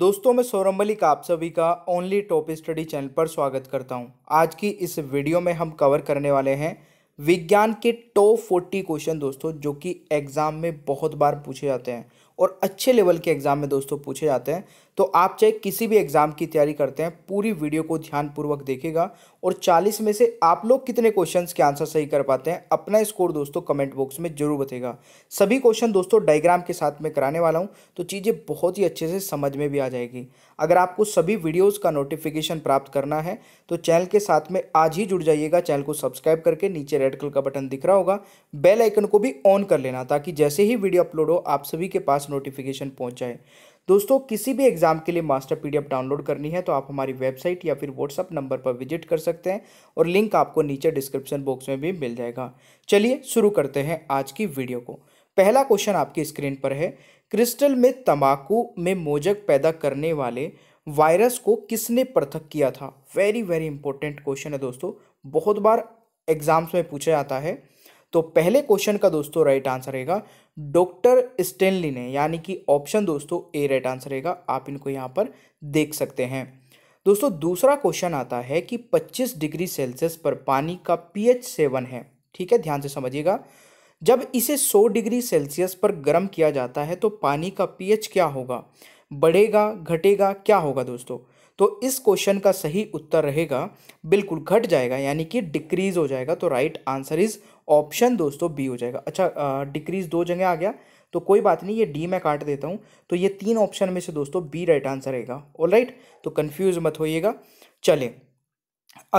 दोस्तों मैं सौरभ मलिक आप सभी का ओनली टॉप स्टडी चैनल पर स्वागत करता हूं। आज की इस वीडियो में हम कवर करने वाले हैं विज्ञान के टॉप फोर्टी क्वेश्चन दोस्तों जो कि एग्ज़ाम में बहुत बार पूछे जाते हैं और अच्छे लेवल के एग्ज़ाम में दोस्तों पूछे जाते हैं तो आप चाहे किसी भी एग्ज़ाम की तैयारी करते हैं पूरी वीडियो को ध्यानपूर्वक देखेगा और 40 में से आप लोग कितने क्वेश्चंस के आंसर सही कर पाते हैं अपना स्कोर दोस्तों कमेंट बॉक्स में जरूर बताएगा सभी क्वेश्चन दोस्तों डायग्राम के साथ में कराने वाला हूँ तो चीज़ें बहुत ही अच्छे से समझ में भी आ जाएगी अगर आपको सभी वीडियोज़ का नोटिफिकेशन प्राप्त करना है तो चैनल के साथ में आज ही जुड़ जाइएगा चैनल को सब्सक्राइब करके नीचे रेड कलर का बटन दिख रहा होगा बेल आइकन को भी ऑन कर लेना ताकि जैसे ही वीडियो अपलोड हो आप सभी के पास नोटिफिकेशन पहुँच जाए दोस्तों किसी भी एग्जाम के लिए मास्टर पीडीएफ डाउनलोड करनी है तो आप हमारी वेबसाइट या फिर व्हाट्सअप नंबर पर विजिट कर सकते हैं और लिंक आपको नीचे डिस्क्रिप्शन बॉक्स में भी मिल जाएगा चलिए शुरू करते हैं आज की वीडियो को पहला क्वेश्चन आपकी स्क्रीन पर है क्रिस्टल में तंबाकू में मोजक पैदा करने वाले वायरस को किसने पृथक किया था वेरी वेरी इंपॉर्टेंट क्वेश्चन है दोस्तों बहुत बार एग्जाम्स में पूछा जाता है तो पहले क्वेश्चन का दोस्तों राइट आंसर रहेगा डॉक्टर स्टेनली ने यानी कि ऑप्शन दोस्तों ए राइट आंसर रहेगा आप इनको यहाँ पर देख सकते हैं दोस्तों दूसरा क्वेश्चन आता है कि 25 डिग्री सेल्सियस पर पानी का पीएच सेवन है ठीक है ध्यान से समझिएगा जब इसे 100 डिग्री सेल्सियस पर गर्म किया जाता है तो पानी का पीएच क्या होगा बढ़ेगा घटेगा क्या होगा दोस्तों तो इस क्वेश्चन का सही उत्तर रहेगा बिल्कुल घट जाएगा यानी कि डिक्रीज हो जाएगा तो राइट आंसर इज ऑप्शन दोस्तों बी हो जाएगा अच्छा डिक्रीज दो जगह आ गया तो कोई बात नहीं ये डी मैं काट देता हूँ तो ये तीन ऑप्शन में से दोस्तों बी राइट आंसर रहेगा ऑल राइट तो कन्फ्यूज मत होइएगा चले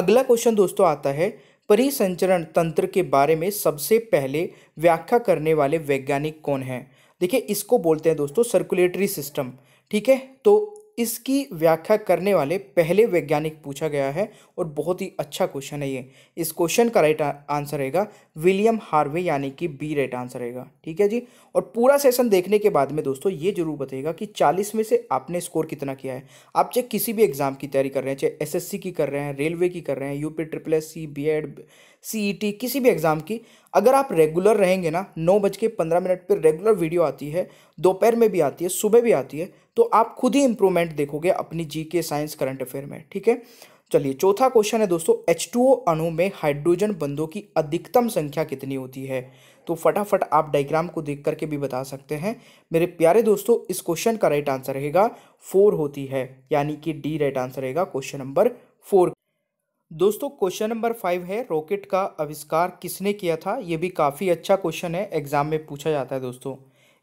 अगला क्वेश्चन दोस्तों आता है परिसंचरण तंत्र के बारे में सबसे पहले व्याख्या करने वाले वैज्ञानिक कौन हैं देखिए इसको बोलते हैं दोस्तों सर्कुलेटरी सिस्टम ठीक है तो इसकी व्याख्या करने वाले पहले वैज्ञानिक पूछा गया है और बहुत ही अच्छा क्वेश्चन है ये इस क्वेश्चन का राइट आंसर रहेगा विलियम हार्वे यानी कि बी राइट आंसर रहेगा ठीक है जी और पूरा सेशन देखने के बाद में दोस्तों ये जरूर बताइएगा कि चालीस में से आपने स्कोर कितना किया है आप चाहे किसी भी एग्जाम की तैयारी कर रहे हैं चाहे एस की कर रहे हैं रेलवे की कर रहे हैं UP triple S C B Ed C E T किसी भी एग्जाम की अगर आप रेगुलर रहेंगे ना नौ बज के पंद्रह मिनट पर रेगुलर वीडियो आती है दोपहर में भी आती है सुबह भी आती है तो आप खुद ही इंप्रूवमेंट देखोगे अपनी जी के साइंस करंट अफेयर में ठीक है चलिए चौथा क्वेश्चन है दोस्तों एच टू ओ अणु में हाइड्रोजन बंदों की अधिकतम संख्या कितनी होती है तो फटाफट आप डायग्राम को देख करके भी बता सकते हैं मेरे प्यारे दोस्तों इस क्वेश्चन का राइट आंसर रहेगा फोर होती है यानी कि डी राइट आंसर रहेगा क्वेश्चन नंबर फोर दोस्तों क्वेश्चन नंबर फाइव है रॉकेट का आविष्कार किसने किया था ये भी काफ़ी अच्छा क्वेश्चन है एग्जाम में पूछा जाता है दोस्तों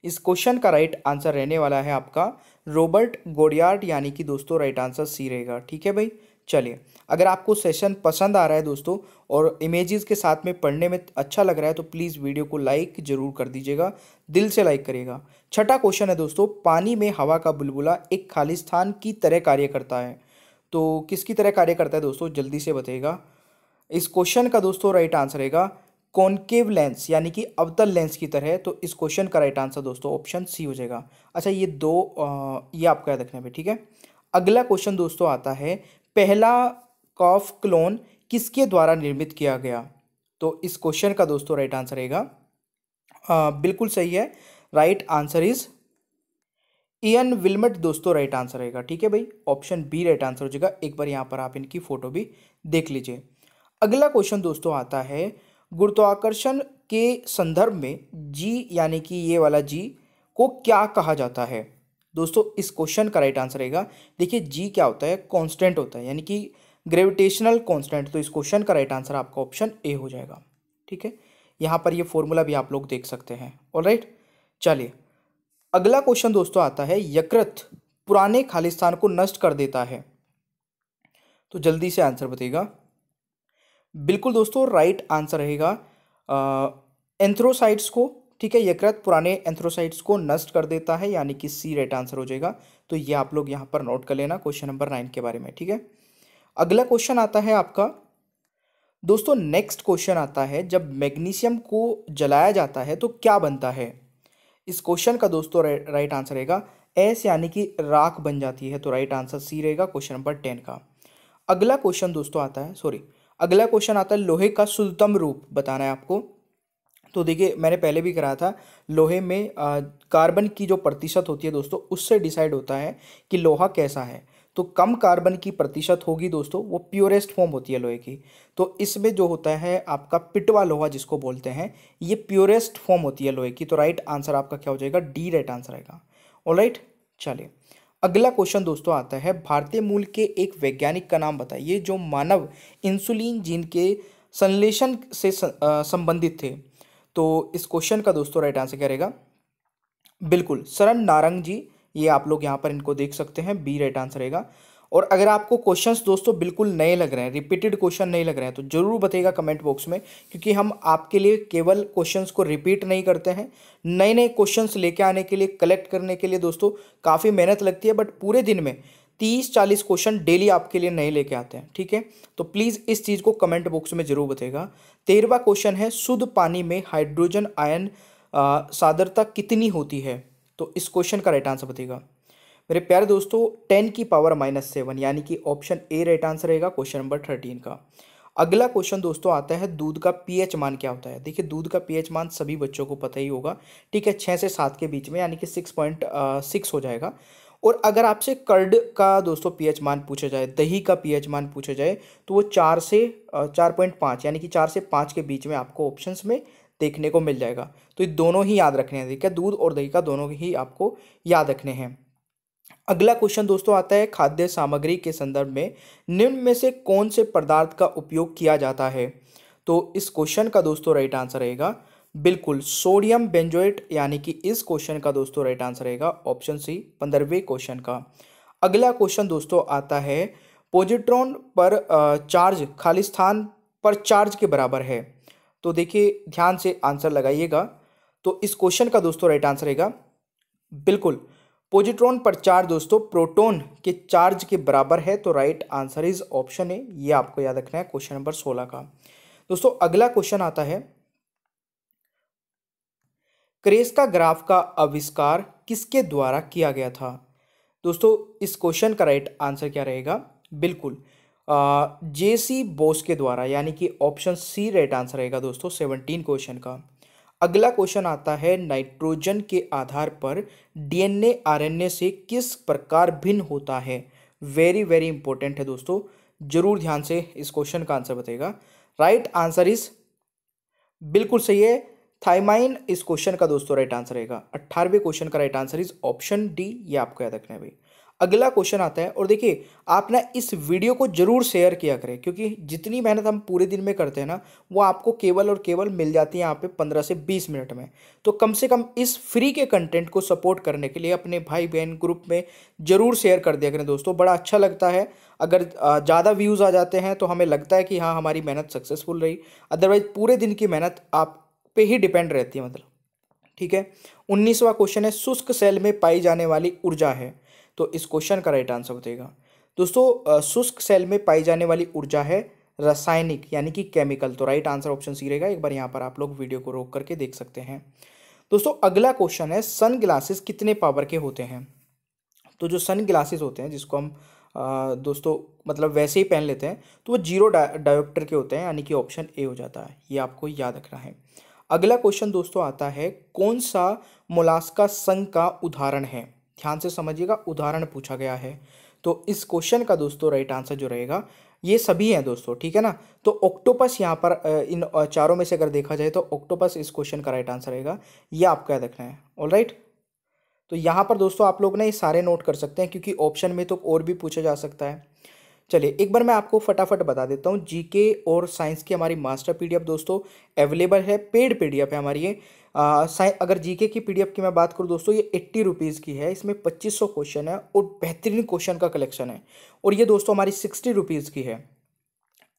इस क्वेश्चन का राइट आंसर रहने वाला है आपका रॉबर्ट गोडियार्ड यानी कि दोस्तों राइट आंसर सी रहेगा ठीक है भाई चलिए अगर आपको सेशन पसंद आ रहा है दोस्तों और इमेजेस के साथ में पढ़ने में अच्छा लग रहा है तो प्लीज़ वीडियो को लाइक जरूर कर दीजिएगा दिल से लाइक करिएगा छठा क्वेश्चन है दोस्तों पानी में हवा का बुलबुला एक खालिस्तान की तरह कार्य करता है तो किसकी तरह कार्य करता है दोस्तों जल्दी से बताइएगा इस क्वेश्चन का दोस्तों राइट आंसर रहेगा कॉन्केव लेंस यानी कि अवतल लेंस की तरह तो इस क्वेश्चन का राइट आंसर दोस्तों ऑप्शन सी हो जाएगा अच्छा ये दो आ, ये आपको याद रखना भाई ठीक है अगला क्वेश्चन दोस्तों आता है पहला कॉफ क्लोन किसके द्वारा निर्मित किया गया तो इस क्वेश्चन का दोस्तों राइट आंसर रहेगा बिल्कुल सही है right answer is Ian Wilmut दोस्तों राइट आंसर रहेगा ठीक है भाई ऑप्शन बी राइट आंसर हो जाएगा एक बार यहाँ पर आप इनकी फोटो भी देख लीजिए अगला क्वेश्चन दोस्तों आता है गुरुत्वाकर्षण के संदर्भ में जी यानी कि ये वाला जी को क्या कहा जाता है दोस्तों इस क्वेश्चन का राइट आंसर रहेगा देखिए जी क्या होता है कॉन्स्टेंट होता है यानी कि ग्रेविटेशनल कॉन्स्टेंट तो इस क्वेश्चन का राइट आंसर आपका ऑप्शन ए हो जाएगा ठीक है यहाँ पर ये फॉर्मूला भी आप लोग देख सकते हैं ऑल राइट चलिए अगला क्वेश्चन दोस्तों आता है यकृत पुराने खालिस्तान को नष्ट कर देता है तो जल्दी से आंसर बताइएगा बिल्कुल दोस्तों राइट आंसर रहेगा एंथ्रोसाइट्स को ठीक है यकृत पुराने एंथ्रोसाइट्स को नष्ट कर देता है यानी कि सी राइट आंसर हो जाएगा तो ये आप लोग यहां पर नोट कर लेना क्वेश्चन नंबर नाइन के बारे में ठीक है अगला क्वेश्चन आता है आपका दोस्तों नेक्स्ट क्वेश्चन आता है जब मैग्नीशियम को जलाया जाता है तो क्या बनता है इस क्वेश्चन का दोस्तों राइट आंसर रहेगा एस यानी कि राख बन जाती है तो राइट आंसर सी रहेगा क्वेश्चन नंबर टेन का अगला क्वेश्चन दोस्तों आता है सॉरी अगला क्वेश्चन आता है लोहे का सुलतम रूप बताना है आपको तो देखिए मैंने पहले भी कराया था लोहे में आ, कार्बन की जो प्रतिशत होती है दोस्तों उससे डिसाइड होता है कि लोहा कैसा है तो कम कार्बन की प्रतिशत होगी दोस्तों वो प्योरेस्ट फॉर्म होती है लोहे की तो इसमें जो होता है आपका पिटवा लोहा जिसको बोलते हैं ये प्योरेस्ट फॉर्म होती है लोहे की तो राइट आंसर आपका क्या हो जाएगा डी राइट आंसर आएगा ऑल राइट चलिए अगला क्वेश्चन दोस्तों आता है भारतीय मूल के एक वैज्ञानिक का नाम बताइए जो मानव इंसुलिन जीन के संश्लेषण से संबंधित थे तो इस क्वेश्चन का दोस्तों राइट आंसर क्या रहेगा बिल्कुल सरन नारंग जी ये आप लोग यहाँ पर इनको देख सकते हैं बी राइट आंसर रहेगा और अगर आपको क्वेश्चंस दोस्तों बिल्कुल नए लग रहे हैं रिपीटेड क्वेश्चन नहीं लग रहे हैं तो ज़रूर बताइएगा कमेंट बॉक्स में क्योंकि हम आपके लिए केवल क्वेश्चंस को रिपीट नहीं करते हैं नए नए क्वेश्चंस लेके आने के लिए कलेक्ट करने के लिए दोस्तों काफ़ी मेहनत लगती है बट पूरे दिन में तीस चालीस क्वेश्चन डेली आपके लिए नए लेके आते हैं ठीक है तो प्लीज़ इस चीज़ को कमेंट बॉक्स में जरूर बताइएगा तेरहवा क्वेश्चन है शुद्ध पानी में हाइड्रोजन आयन सादरता कितनी होती है तो इस क्वेश्चन का राइट आंसर बताइएगा मेरे प्यारे दोस्तों टेन की पावर माइनस सेवन यानी कि ऑप्शन ए राइट आंसर रहेगा क्वेश्चन नंबर थर्टीन का अगला क्वेश्चन दोस्तों आता है दूध का पीएच मान क्या होता है देखिए दूध का पीएच मान सभी बच्चों को पता ही होगा ठीक है छः से सात के बीच में यानी कि सिक्स पॉइंट सिक्स हो जाएगा और अगर आपसे कर्ड का दोस्तों पीएच मान पूछा जाए दही का पीएच मान पूछा जाए तो वो चार से चार पॉइंट पाँच यानी कि चार से पाँच के बीच में आपको ऑप्शंस में देखने को मिल जाएगा तो ये दोनों ही याद रखने हैं ठीक है दूध और दही का दोनों ही आपको याद रखने हैं अगला क्वेश्चन दोस्तों आता है खाद्य सामग्री के संदर्भ में निम्न में से कौन से पदार्थ का उपयोग किया जाता है तो इस क्वेश्चन का दोस्तों राइट आंसर रहेगा बिल्कुल सोडियम बेंजोइट यानी कि इस क्वेश्चन का दोस्तों राइट आंसर रहेगा ऑप्शन सी पंद्रहवें क्वेश्चन का अगला क्वेश्चन दोस्तों आता है पॉजिट्रॉन पर चार्ज खाली स्थान पर चार्ज के बराबर है तो देखिए ध्यान से आंसर लगाइएगा तो इस क्वेश्चन का दोस्तों राइट आंसर रहेगा बिल्कुल पॉजिट्रॉन पर चार्ज दोस्तों प्रोटोन के चार्ज के बराबर है तो right answer is option A ये आपको याद रखना है क्वेश्चन नंबर सोलह का दोस्तों अगला क्वेश्चन आता है क्रेस का ग्राफ का आविष्कार किसके द्वारा किया गया था दोस्तों इस क्वेश्चन का राइट आंसर क्या रहेगा बिल्कुल जे सी बोस के द्वारा यानी कि ऑप्शन सी राइट आंसर रहेगा दोस्तों सेवनटीन क्वेश्चन का अगला क्वेश्चन आता है नाइट्रोजन के आधार पर डीएनए आरएनए से किस प्रकार भिन्न होता है वेरी वेरी इंपॉर्टेंट है दोस्तों जरूर ध्यान से इस क्वेश्चन का आंसर बताएगा राइट आंसर इज बिल्कुल सही है थाइमाइन इस क्वेश्चन का दोस्तों राइट आंसर रहेगा अट्ठारहवें क्वेश्चन का right answer is option D ये आपको याद रखना है भाई अगला क्वेश्चन आता है और देखिए आप ना इस वीडियो को जरूर शेयर किया करें क्योंकि जितनी मेहनत हम पूरे दिन में करते हैं ना वो आपको केवल और केवल मिल जाती है यहाँ पे पंद्रह से बीस मिनट में तो कम से कम इस फ्री के कंटेंट को सपोर्ट करने के लिए अपने भाई बहन ग्रुप में ज़रूर शेयर कर दिया करें दोस्तों बड़ा अच्छा लगता है अगर ज़्यादा व्यूज़ आ जाते हैं तो हमें लगता है कि हाँ हमारी मेहनत सक्सेसफुल रही अदरवाइज पूरे दिन की मेहनत आप पे ही डिपेंड रहती है मतलब ठीक है उन्नीसवा क्वेश्चन है शुष्क सेल में पाई जाने वाली ऊर्जा है तो इस क्वेश्चन का राइट आंसर बताएगा दोस्तों शुष्क सेल में पाई जाने वाली ऊर्जा है रासायनिक यानी कि केमिकल तो राइट आंसर ऑप्शन सी रहेगा एक बार यहाँ पर आप लोग वीडियो को रोक करके देख सकते हैं दोस्तों अगला क्वेश्चन है सन ग्लासेस कितने पावर के होते हैं तो जो सन ग्लासेस होते हैं जिसको हम आ, दोस्तों मतलब वैसे ही पहन लेते हैं तो वो जीरो डायोप्टर के होते हैं यानी कि ऑप्शन ए हो जाता है ये आपको याद रखना है अगला क्वेश्चन दोस्तों आता है कौन सा मोलास्का संघ का उदाहरण है ध्यान से समझिएगा उदाहरण पूछा गया है तो इस क्वेश्चन का दोस्तों राइट आंसर जो रहेगा ये सभी हैं दोस्तों ठीक है ना तो ऑक्टोपस यहाँ पर इन चारों में से अगर देखा जाए तो ऑक्टोपस इस क्वेश्चन का राइट आंसर रहेगा ये आप याद रखना है ऑल राइट तो यहाँ पर दोस्तों आप लोग ना ये सारे नोट कर सकते हैं क्योंकि ऑप्शन में तो और भी पूछा जा सकता है चलिए एक बार मैं आपको फटाफट बता देता हूँ जीके और साइंस की हमारी मास्टर पीडीएफ दोस्तों अवेलेबल है पेड पीडीएफ है हमारी ये अगर जीके की पीडीएफ की मैं बात करूँ दोस्तों ये एट्टी रुपीज़ की है इसमें पच्चीस सौ क्वेश्चन है और बेहतरीन क्वेश्चन का कलेक्शन है और ये दोस्तों हमारी सिक्सटी रुपीज़ की है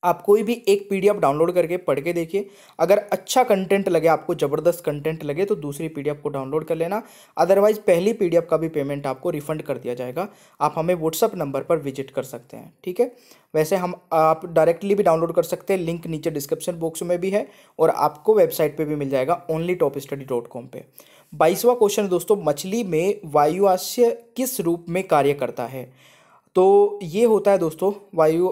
आप कोई भी एक पीडीएफ डाउनलोड करके पढ़ के देखिए अगर अच्छा कंटेंट लगे आपको ज़बरदस्त कंटेंट लगे तो दूसरी पीडीएफ को डाउनलोड कर लेना अदरवाइज़ पहली पीडीएफ का भी पेमेंट आपको रिफ़ंड कर दिया जाएगा आप हमें व्हाट्सअप नंबर पर विजिट कर सकते हैं ठीक है वैसे हम आप डायरेक्टली भी डाउनलोड कर सकते हैं लिंक नीचे डिस्क्रिप्शन बॉक्स में भी है और आपको वेबसाइट पर भी मिल जाएगा only top study dot com पर बाईसवा क्वेश्चन दोस्तों मछली में वायुआश्य किस रूप में कार्य करता है तो ये होता है दोस्तों वायु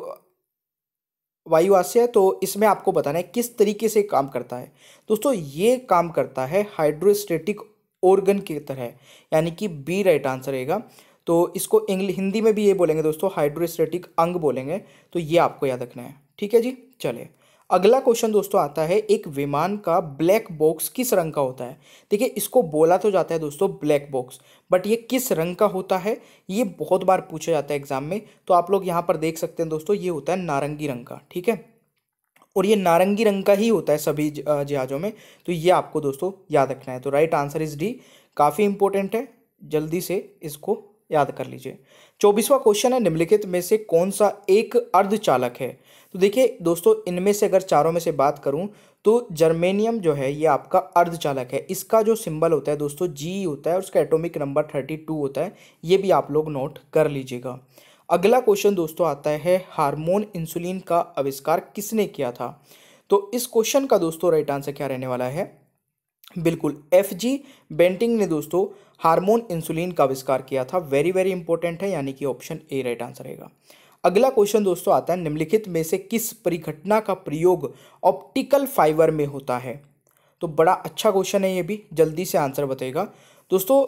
वायुआशय तो इसमें आपको बताना है किस तरीके से काम करता है दोस्तों ये काम करता है हाइड्रोस्टेटिक ऑर्गन की तरह यानी कि बी राइट आंसर रहेगा तो इसको इंग्लिश हिंदी में भी ये बोलेंगे दोस्तों हाइड्रोस्टेटिक अंग बोलेंगे तो ये आपको याद रखना है ठीक है जी चले अगला क्वेश्चन दोस्तों आता है एक विमान का ब्लैक बॉक्स किस रंग का होता है देखिए इसको बोला तो जाता है दोस्तों ब्लैक बॉक्स बट ये किस रंग का होता है ये बहुत बार पूछा जाता है एग्जाम में तो आप लोग यहाँ पर देख सकते हैं दोस्तों ये होता है नारंगी रंग का ठीक है और ये नारंगी रंग का ही होता है सभी जहाज़ों में तो ये आपको दोस्तों याद रखना है तो राइट आंसर इज़ डी काफ़ी इंपॉर्टेंट है जल्दी से इसको याद कर लीजिए चौबीसवा क्वेश्चन है निम्नलिखित में से कौन सा एक अर्धचालक है तो देखिए दोस्तों इनमें से अगर चारों में से बात करूं तो जर्मेनियम जो है ये आपका अर्धचालक है इसका जो सिंबल होता है दोस्तों जी होता है उसका एटॉमिक नंबर थर्टी टू होता है ये भी आप लोग नोट कर लीजिएगा अगला क्वेश्चन दोस्तों आता है हार्मोन इंसुलिन का आविष्कार किसने किया था तो इस क्वेश्चन का दोस्तों राइट आंसर क्या रहने वाला है बिल्कुल एफ जी बेंटिंग ने दोस्तों हार्मोन इंसुलिन का आविष्कार किया था वेरी वेरी इंपॉर्टेंट है यानी कि ऑप्शन ए राइट आंसर रहेगा अगला क्वेश्चन दोस्तों आता है निम्नलिखित में से किस परिघटना का प्रयोग ऑप्टिकल फाइबर में होता है तो बड़ा अच्छा क्वेश्चन है ये भी जल्दी से आंसर बताएगा दोस्तों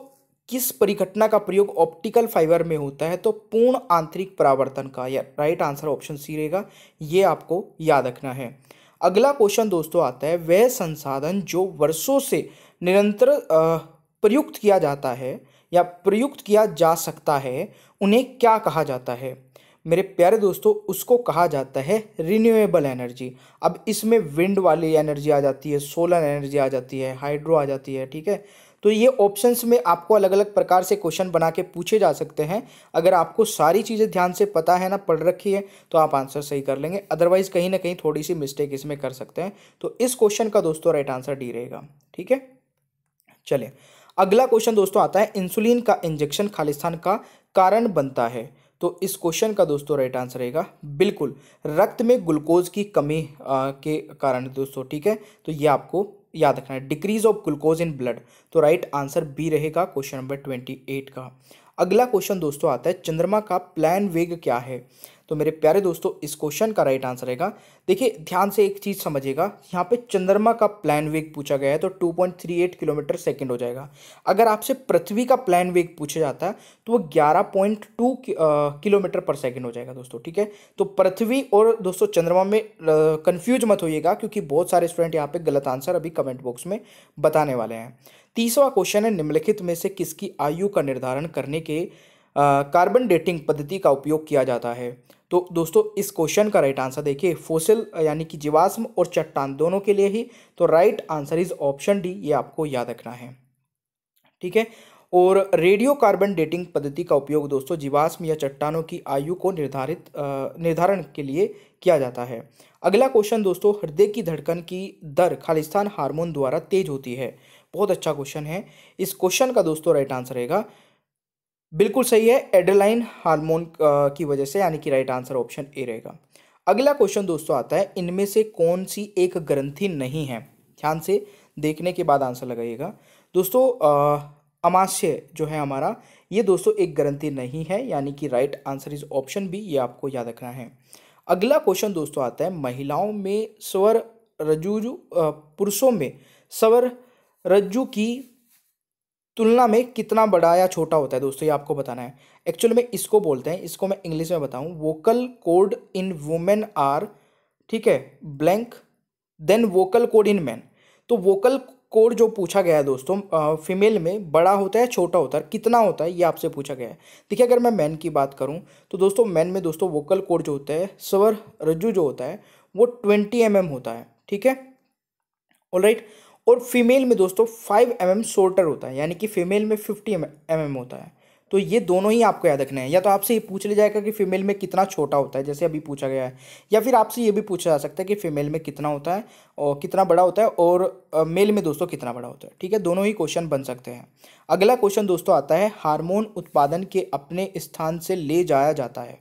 किस परिघटना का प्रयोग ऑप्टिकल फाइबर में होता है तो पूर्ण आंतरिक परावर्तन का या राइट आंसर ऑप्शन सी रहेगा ये आपको याद रखना है अगला क्वेश्चन दोस्तों आता है वह संसाधन जो वर्षों से निरंतर प्रयुक्त किया जाता है या प्रयुक्त किया जा सकता है उन्हें क्या कहा जाता है मेरे प्यारे दोस्तों उसको कहा जाता है रिन्यूएबल एनर्जी अब इसमें विंड वाली एनर्जी आ जाती है सोलर एनर्जी आ जाती है हाइड्रो आ जाती है ठीक है तो ये ऑप्शंस में आपको अलग अलग प्रकार से क्वेश्चन बना के पूछे जा सकते हैं अगर आपको सारी चीज़ें ध्यान से पता है ना पढ़ रखी है तो आप आंसर सही कर लेंगे अदरवाइज़ कहीं ना कहीं थोड़ी सी मिस्टेक इसमें कर सकते हैं तो इस क्वेश्चन का दोस्तों राइट आंसर डी रहेगा ठीक है चलिए अगला क्वेश्चन दोस्तों आता है इंसुलिन का इंजेक्शन खालिस्तान का कारण बनता है तो इस क्वेश्चन का दोस्तों राइट आंसर रहेगा बिल्कुल रक्त में ग्लूकोज की कमी आ, के कारण दोस्तों ठीक है तो ये आपको याद रखना है decrease of glucose in blood तो राइट आंसर बी रहेगा क्वेश्चन नंबर ट्वेंटी एट का अगला क्वेश्चन दोस्तों आता है चंद्रमा का प्लान वेग क्या है तो मेरे प्यारे दोस्तों इस क्वेश्चन का राइट आंसर रहेगा देखिए ध्यान से एक चीज़ समझिएगा यहाँ पे चंद्रमा का प्लान वेग पूछा गया है तो 2.38 किलोमीटर सेकंड हो जाएगा अगर आपसे पृथ्वी का प्लान वेग पूछा जाता है तो वो 11.2 किलोमीटर पर सेकंड हो जाएगा दोस्तों ठीक है तो पृथ्वी और दोस्तों चंद्रमा में कन्फ्यूज मत होइएगा क्योंकि बहुत सारे स्टूडेंट यहाँ पर गलत आंसर अभी कमेंट बॉक्स में बताने वाले हैं तीसरा क्वेश्चन है निम्नलिखित में से किसकी आयु का निर्धारण करने के कार्बन डेटिंग पद्धति का उपयोग किया जाता है तो दोस्तों इस क्वेश्चन का राइट आंसर देखिए फोसिल यानी कि जीवाश्म और चट्टान दोनों के लिए ही तो right answer is option D ये आपको याद रखना है ठीक है और रेडियो कार्बन डेटिंग पद्धति का उपयोग दोस्तों जीवाश्म या चट्टानों की आयु को निर्धारित निर्धारण के लिए किया जाता है अगला क्वेश्चन दोस्तों हृदय की धड़कन की दर खालिस्तान हार्मोन द्वारा तेज होती है बहुत अच्छा क्वेश्चन है इस क्वेश्चन का दोस्तों राइट आंसर रहेगा बिल्कुल सही है एडलाइन हार्मोन की वजह से यानी कि राइट आंसर ऑप्शन ए रहेगा अगला क्वेश्चन दोस्तों आता है इनमें से कौन सी एक ग्रंथि नहीं है ध्यान से देखने के बाद आंसर लगाइएगा दोस्तों अमाश्य जो है हमारा ये दोस्तों एक ग्रंथि नहीं है यानी कि right answer is option B ये आपको याद रखना है अगला क्वेश्चन दोस्तों आता है महिलाओं में स्वर रजू पुरुषों में स्वर रज्जु की तुलना में कितना बड़ा या छोटा होता है दोस्तों ये आपको बताना है एक्चुअल में इसको बोलते हैं इसको मैं इंग्लिश में बताऊं vocal cord in women are ठीक है blank then vocal cord in man तो वोकल कोड जो पूछा गया है दोस्तों फीमेल में बड़ा होता है छोटा होता है कितना होता है ये आपसे पूछा गया है देखिए अगर मैं मैन की बात करूं तो दोस्तों मैन में दोस्तों वोकल कोड जो होता है स्वर रज्जु जो होता है वो ट्वेंटी एम mm होता है ठीक है ऑल और फीमेल में दोस्तों फाइव एम एम शोर्टर होता है यानी कि फीमेल में फिफ्टी एम एम होता है तो ये दोनों ही आपको याद रखना है या तो आपसे ये पूछ लिया जाएगा कि फीमेल में कितना छोटा होता है जैसे अभी पूछा गया है या फिर आपसे ये भी पूछा जा सकता है कि फीमेल में कितना होता है और कितना बड़ा होता है और मेल में दोस्तों कितना बड़ा होता है ठीक है दोनों ही क्वेश्चन बन सकते हैं अगला क्वेश्चन दोस्तों आता है हारमोन उत्पादन के अपने स्थान से ले जाया जाता है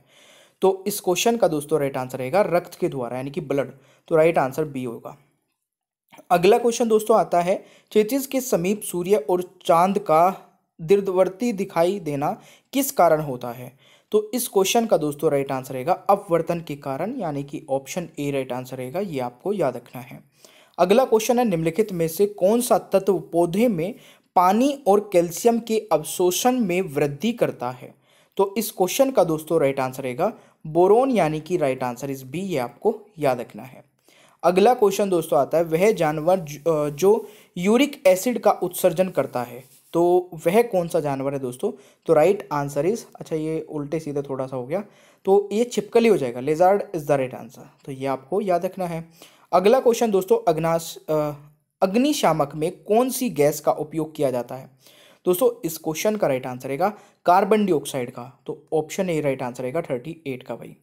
तो इस क्वेश्चन का दोस्तों राइट आंसर रहेगा रक्त के द्वारा यानी कि ब्लड तो राइट आंसर बी होगा अगला क्वेश्चन दोस्तों आता है क्षेत्रिज के समीप सूर्य और चांद का दीर्घवर्ती दिखाई देना किस कारण होता है तो इस क्वेश्चन का दोस्तों राइट आंसर रहेगा अपवर्तन के कारण यानी कि ऑप्शन ए राइट आंसर रहेगा ये आपको याद रखना है अगला क्वेश्चन है निम्नलिखित में से कौन सा तत्व पौधे में पानी और कैल्शियम के अवशोषण में वृद्धि करता है तो इस क्वेश्चन का दोस्तों राइट आंसर रहेगा बोरोन यानी कि राइट आंसर इस बी ये आपको याद रखना है अगला क्वेश्चन दोस्तों आता है वह जानवर जो यूरिक एसिड का उत्सर्जन करता है तो वह कौन सा जानवर है दोस्तों तो राइट आंसर इज अच्छा ये उल्टे सीधे थोड़ा सा हो गया तो ये छिपकली हो जाएगा lizard is the right answer तो ये आपको याद रखना है अगला क्वेश्चन दोस्तों अग्नाश अग्निशामक में कौन सी गैस का उपयोग किया जाता है दोस्तों इस क्वेश्चन का राइट आंसर रहेगा कार्बन डाइऑक्साइड का तो ऑप्शन ए राइट आंसर रहेगा थर्टी एट का भाई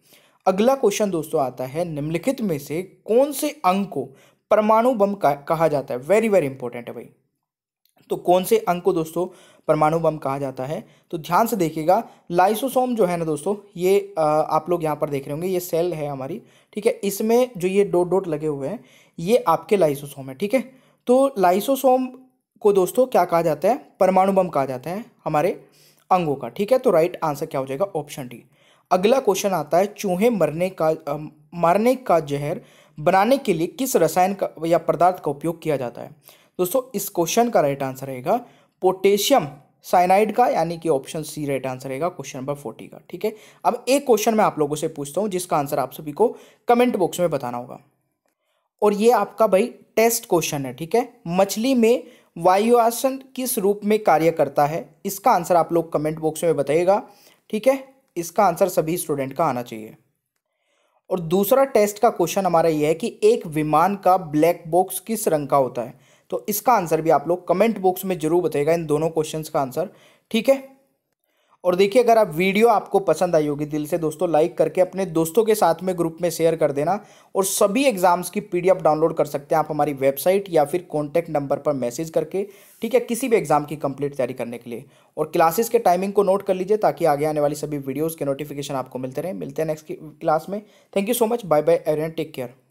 अगला क्वेश्चन दोस्तों आता है निम्नलिखित में से कौन से अंग को परमाणु बम कहा जाता है वेरी वेरी इंपॉर्टेंट है भाई तो कौन से अंग को दोस्तों परमाणु बम कहा जाता है तो ध्यान से देखिएगा लाइसोसोम जो है ना दोस्तों ये आप लोग यहाँ पर देख रहे होंगे ये सेल है हमारी ठीक है इसमें जो ये डोट डोट लगे हुए हैं ये आपके लाइसोसोम है ठीक है तो लाइसोसोम को दोस्तों क्या कहा जाता है परमाणु बम कहा जाता है हमारे अंगों का ठीक है तो राइट आंसर क्या हो जाएगा ऑप्शन डी अगला क्वेश्चन आता है चूहे मरने का मारने का जहर बनाने के लिए किस रसायन का या पदार्थ का उपयोग किया जाता है दोस्तों इस क्वेश्चन का राइट आंसर रहेगा पोटेशियम साइनाइड का यानी कि ऑप्शन सी राइट आंसर रहेगा क्वेश्चन नंबर फोर्टी का ठीक है अब एक क्वेश्चन मैं आप लोगों से पूछता हूँ जिसका आंसर आप सभी को कमेंट बॉक्स में बताना होगा और ये आपका भाई टेस्ट क्वेश्चन है ठीक है मछली में वायुआसन किस रूप में कार्य करता है इसका आंसर आप लोग कमेंट बॉक्स में बताइएगा ठीक है इसका आंसर सभी स्टूडेंट का आना चाहिए और दूसरा टेस्ट का क्वेश्चन हमारा यह है कि एक विमान का ब्लैक बॉक्स किस रंग का होता है तो इसका आंसर भी आप लोग कमेंट बॉक्स में जरूर बताएगा इन दोनों क्वेश्चंस का आंसर ठीक है और देखिए अगर आप वीडियो आपको पसंद आई होगी दिल से दोस्तों लाइक करके अपने दोस्तों के साथ में ग्रुप में शेयर कर देना और सभी एग्जाम्स की पीडीएफ डाउनलोड कर सकते हैं आप हमारी वेबसाइट या फिर कॉन्टैक्ट नंबर पर मैसेज करके ठीक है किसी भी एग्जाम की कंप्लीट तैयारी करने के लिए और क्लासेस के टाइमिंग को नोट कर लीजिए ताकि आगे आने वाली सभी वीडियोज़ के नोटिफिकेशन आपको मिलते रहें मिलते हैं नेक्स्ट क्लास में thank you so much bye bye everyone take care